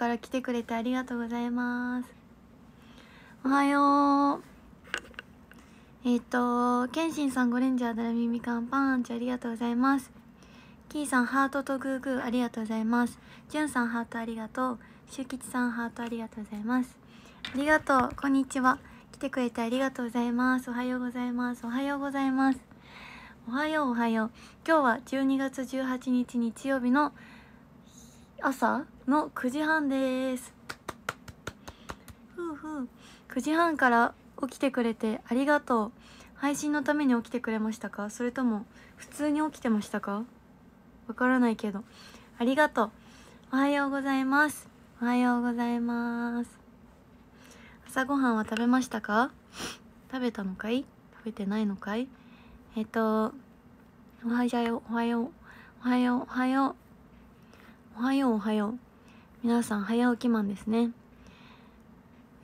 から来てくれてありがとうございますおはようえっ、ー、と謙信さんゴレンジャードラミみかんパンチありがとうございますキーさんハートとグーグーありがとうございますじゅんさんハートありがとうしゅうきちさんハートありがとうございますありがとうこんにちは来てくれてありがとうございますおはようございますおはようございますおはようおはよう今日は12月18日日曜日の朝の9時半ですふうふう9時半から起きてくれてありがとう配信のために起きてくれましたかそれとも普通に起きてましたかわからないけどありがとうおはようございますおはようございます朝ごはんは食べましたか食べたのかい食べてないのかいえっ、とおはようおはようおはようおはようおはようおはよう皆さん早起きマンですね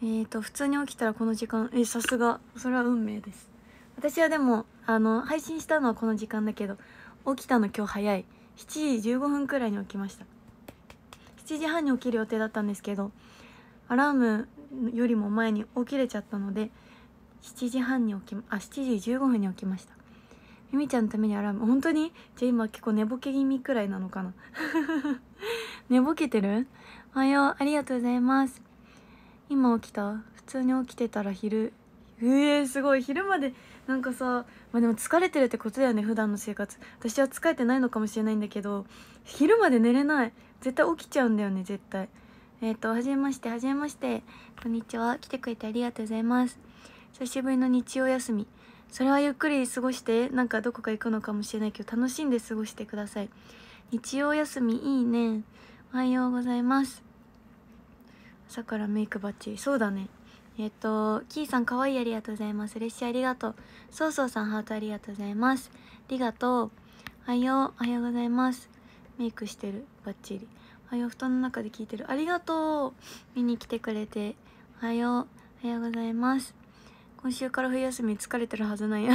えっ、ー、と普通に起きたらこの時間えさすがそれは運命です私はでもあの配信したのはこの時間だけど起きたの今日早い7時15分くらいに起きました7時半に起きる予定だったんですけどアラームよりも前に起きれちゃったので7時半に起きあ7時15分に起きましたみみちゃんのためにアラーム本当にじゃあ今結構寝ぼけ気味くらいなのかな寝ぼけてるおはようありがとうございます今起きた普通に起きてたら昼えー、すごい昼までなんかさまあでも疲れてるってことだよね普段の生活私は疲れてないのかもしれないんだけど昼まで寝れない絶対起きちゃうんだよね絶対えっ、ー、とはじめましてはじめましてこんにちは来てくれてありがとうございます久しぶりの日曜休みそれはゆっくり過ごしてなんかどこか行くのかもしれないけど楽しんで過ごしてください日曜休みいいねおはようございます朝からメイクバッチリそうだねえっとキーさんかわいいありがとうございます列車ありがとうそうそうさんハートありがとうございますありがとうおはようおはようございますメイクしてるバッチリおはよう布団の中で聞いてるありがとう見に来てくれておはようおはようございます今週から冬休み疲れてるはずなんや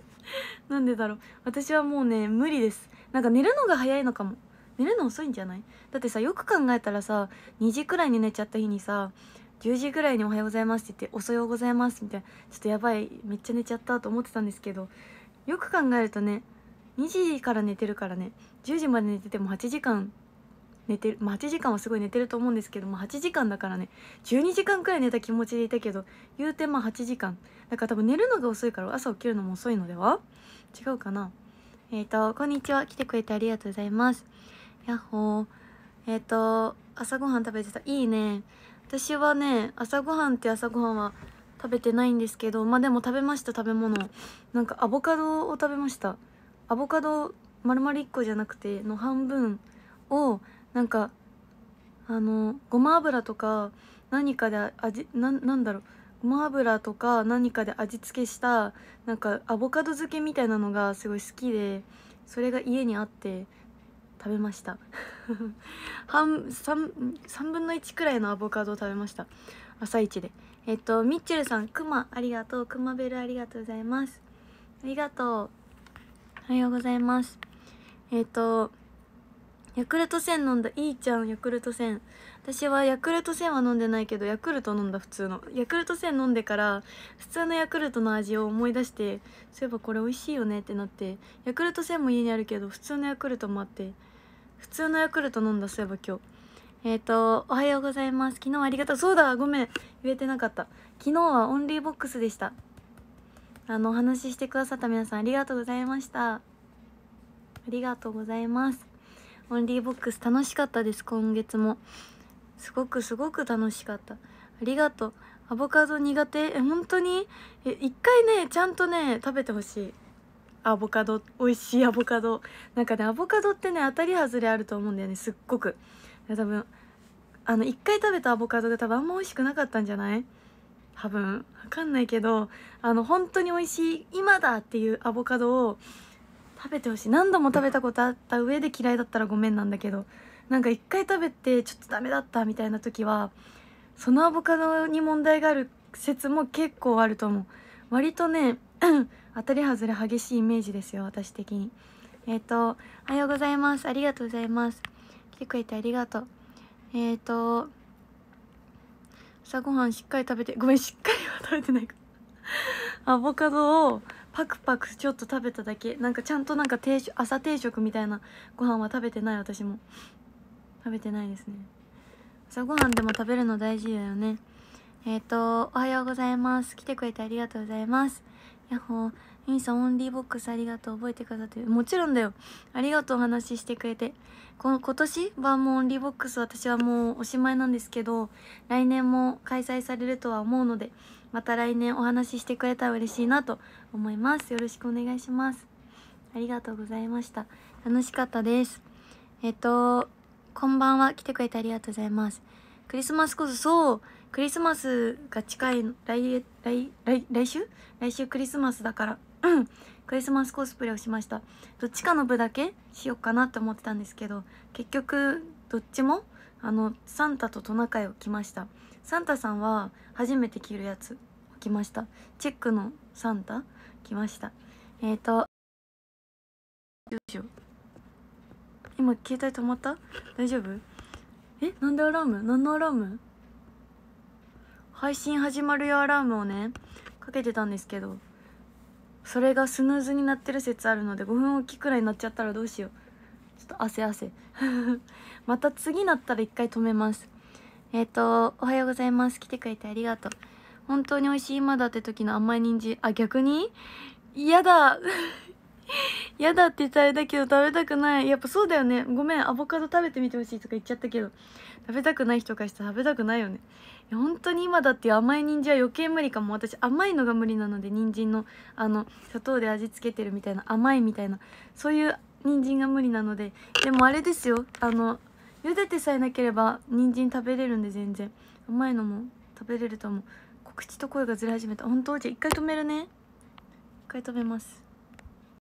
なんでだろう私はもうね無理ですなんか寝るのが早いのかも寝るの遅いんじゃないだってさよく考えたらさ2時くらいに寝ちゃった日にさ10時ぐらいに「おはようございます」って言って「おはようございます」みたいなちょっとやばいめっちゃ寝ちゃったと思ってたんですけどよく考えるとね2時から寝てるからね10時まで寝てても8時間寝てる、まあ、8時間はすごい寝てると思うんですけども、8時間だからね12時間くらい寝た気持ちでいたけど言うてまあ8時間だから多分寝るのが遅いから朝起きるのも遅いのでは違うかなえっ、ー、とこんにちは来てくれてありがとうございますやっほーえっ、ー、と朝ごはん食べてたいいね私はね朝ごはんって朝ごはんは食べてないんですけどまあでも食べました食べ物なんかアボカドを食べましたアボカド丸々1個じゃなくての半分をなんかあのごま油とか何かで味ななんだろうごま油とか何かで味付けしたなんかアボカド漬けみたいなのがすごい好きでそれが家にあって食べました 半 3, 3分の1くらいのアボカドを食べました朝一でえっとミッチェルさんクマありがとうクマベルありがとうございますありがとうおはようございますえっとヤクルト1000飲んだいいちゃんヤクルト1000私はヤクルト1000は飲んでないけどヤクルト飲んだ普通のヤクルト1000飲んでから普通のヤクルトの味を思い出してそういえばこれ美味しいよねってなってヤクルト1000も家にあるけど普通のヤクルトもあって普通のヤクルト飲んだそういえば今日えっ、ー、とおはようございます昨日ありがとうそうだごめん言えてなかった昨日はオンリーボックスでしたあのお話ししてくださった皆さんありがとうございましたありがとうございますオンリーボックス楽しかったです今月もすごくすごく楽しかったありがとうアボカド苦手え本当にえ一回ねちゃんとね食べてほしいアボカド美味しいアボカドなんかねアボカドってね当たり外れあると思うんだよねすっごく多分あの1回食べたアボカドが多分あんま美味しくなかったんじゃない多分分かんないけどあの本当に美味しい今だっていうアボカドを食べてほしい何度も食べたことあった上で嫌いだったらごめんなんだけどなんか一回食べてちょっとダメだったみたいな時はそのアボカドに問題がある説も結構あると思う割とね当たり外れ激しいイメージですよ私的にえっ、ー、とおはようございますありがとうございます来てくれてありがとうえっ、ー、と朝ごはんしっかり食べてごめんしっかりは食べてないか アボカドをパクパクちょっと食べただけなんかちゃんとなんか定食朝定食みたいなご飯は食べてない私も食べてないですね朝ごはんでも食べるの大事だよねえっ、ー、とおはようございます来てくれてありがとうございますやっほーゆみさんオンリーボックスありがとう覚えてくださってもちろんだよありがとうお話ししてくれてこの今年はもうオンリーボックス私はもうおしまいなんですけど来年も開催されるとは思うのでまた来年お話ししてくれたら嬉しいなと思いますよろしくお願いしますありがとうございました楽しかったですえっとこんばんは来てくれてありがとうございますクリスマスこそそうクリスマスが近い来来来来週来週クリスマスだからクリスマスコスプレをしましたどっちかの部だけしようかなって思ってたんですけど結局どっちもあのサンタとトナカイを着ましたサンタさんは初めて着るやつ着ましたチェックのサンタ着ましたえっ、ー、とどうしう今携帯止まった大丈夫えなんでアラーム何のアラーム配信始まるよアラームをねかけてたんですけどそれがスヌーズになってる説あるので5分おきくらいになっちゃったらどうしようちょっと汗汗 また次なったら一回止めますえっ、ー、とおはようございます来てくれてありがとう本当に美味しい今だって時の甘い人参あ逆に嫌だ 嫌だって言ったらあれだけど食べたくないやっぱそうだよねごめんアボカド食べてみてほしいとか言っちゃったけど食べたくない人からしたら食べたくないよねいや本当に今だって甘い人参は余計無理かも私甘いのが無理なので人参のあの砂糖で味付けてるみたいな甘いみたいなそういう人参が無理なのででもあれですよあの茹でてさえなければ人参食べれるんで全然甘いのも食べれると思う口と声がずれ始めた本当じゃあ一回止めるね一回止めます